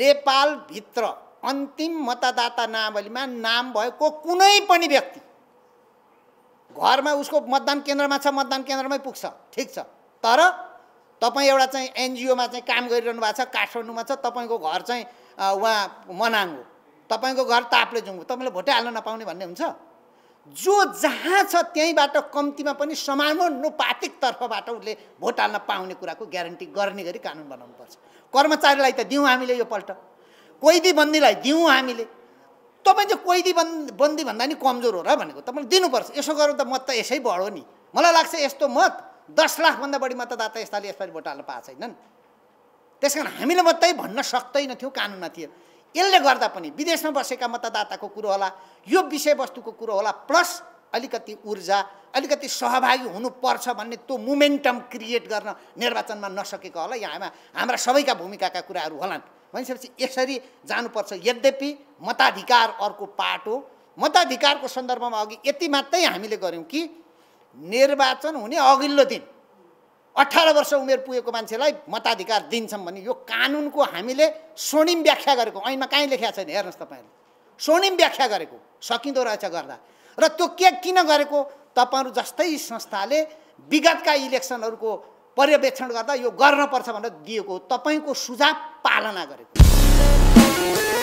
नेपालभित्र अन्तिम मतदाता नावलीमा नाम भएको कुनै पनि व्यक्ति घरमा उसको मतदान केन्द्रमा छ मतदान केन्द्रमै पुग्छ ठिक छ तर तपाईँ एउटा चाहिँ एनजिओमा चाहिँ काम गरिरहनु भएको छ काठमाडौँमा छ तपाईँको घर चाहिँ उहाँ मनाङ हो तपाईँको घर ताप्लेजुङ हो तपाईँले भोटै हाल्न नपाउने भन्ने हुन्छ जो जहाँ छ त्यहीँबाट कम्तीमा पनि समानुपातिक तर्फबाट उसले भोट हाल्न पाउने कुराको ग्यारेन्टी गर्ने गरी कानुन बनाउनुपर्छ कर्मचारीलाई त दिउँ हामीले यो पल्ट कोइदी बन्दीलाई दिउँ हामीले तपाईँ चाहिँ कोइदी बन्द बन्दी भन्दा नि कमजोर हो र भनेको तपाईँले दिनुपर्छ यसो गरौँ त मत त यसै बढो नि मलाई लाग्छ यस्तो मत दस लाखभन्दा बढी मतदाता यसपालि यसपालि भोट हाल्न पाएको छैनन् त्यस कारण हामीले मात्रै भन्न सक्दैनथ्यौँ कानुनमा थियो यसले गर्दा पनि विदेशमा बसेका मतदाताको कुरो होला यो विषयवस्तुको कुरो होला प्लस अलिकति ऊर्जा अलिकति सहभागी हुनुपर्छ भन्ने त्यो मोमेन्टम क्रिएट गर्न निर्वाचनमा नसकेको होला यहाँ हाम्रा सबैका भूमिकाका कुराहरू होलान् भनिसकेपछि यसरी जानुपर्छ यद्यपि मताधिकार अर्को पाठ हो मताधिकारको सन्दर्भमा अघि यति मात्रै हामीले गऱ्यौँ कि निर्वाचन हुने अघिल्लो दिन अठार वर्ष उमेर पुगेको मान्छेलाई मताधिकार दिन्छौँ भने यो कानुनको हामीले स्वर्णिम व्याख्या गरेको ऐनमा कहीँ लेखिया छैन हेर्नुहोस् तपाईँहरूले स्वर्णिम व्याख्या गरेको सकिँदो रहेछ गर्दा र त्यो के किन गरेको तपाईँहरू जस्तै संस्थाले विगतका इलेक्सनहरूको पर्यवेक्षण गर्दा यो गर्नपर्छ भनेर दिएको तपाईँको सुझाव पालना गरेको